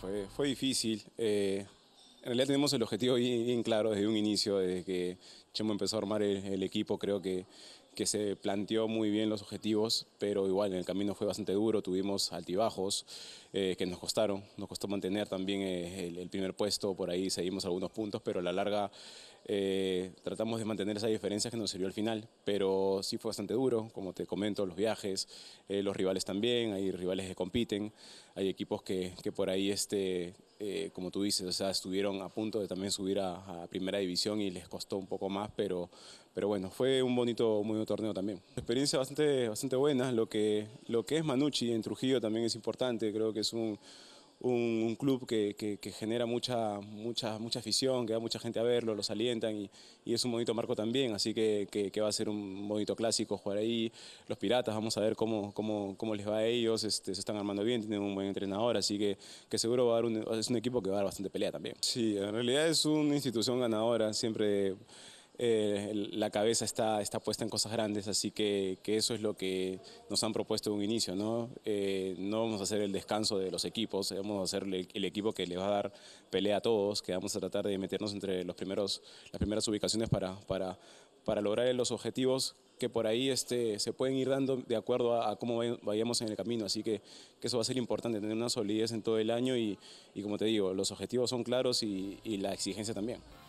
fue, fue difícil. Eh, en realidad tenemos el objetivo bien, claro desde un inicio, desde que Chemo empezó a armar el, equipo, creo que, que, se planteó muy bien los objetivos, pero igual en el camino fue bastante duro, tuvimos altibajos eh, que nos costaron, nos costó mantener también eh, el, el primer puesto, por ahí seguimos algunos puntos, pero a la larga eh, tratamos de mantener esa diferencia que nos sirvió al final, pero sí fue bastante duro, como te comento, los viajes, eh, los rivales también, hay rivales que compiten, hay equipos que, que por ahí, este, eh, como tú dices, o sea, estuvieron a punto de también subir a, primera división y les costó un poco más, pero, pero bueno, fue un bonito, muy torneo también. Experiencia bastante, bastante buena, lo que, lo que es Manucci en Trujillo también es importante, creo que es un un, club que, genera mucha, mucha, mucha afición, que da mucha gente a verlo, los alientan y, es un bonito marco también, así que, va a ser un bonito clásico jugar ahí. Los Piratas, vamos a ver cómo, cómo, les va a ellos, este, se están armando bien, tienen un buen entrenador, así que, que seguro va a un, es un equipo que va a dar bastante pelea también. Sí, en realidad es una institución ganadora, siempre... Eh, la cabeza está, está puesta en cosas grandes, así que, eso es lo que nos han propuesto de un inicio, ¿no? Eh, no vamos a hacer el descanso de los equipos, eh, vamos a hacer el, equipo que les va a dar pelea a todos, que vamos a tratar de meternos entre los primeros, las primeras ubicaciones para, para, para lograr los objetivos que por ahí este, se pueden ir dando de acuerdo a, cómo vayamos en el camino. Así que, que, eso va a ser importante, tener una solidez en todo el año y, y como te digo, los objetivos son claros y la exigencia también.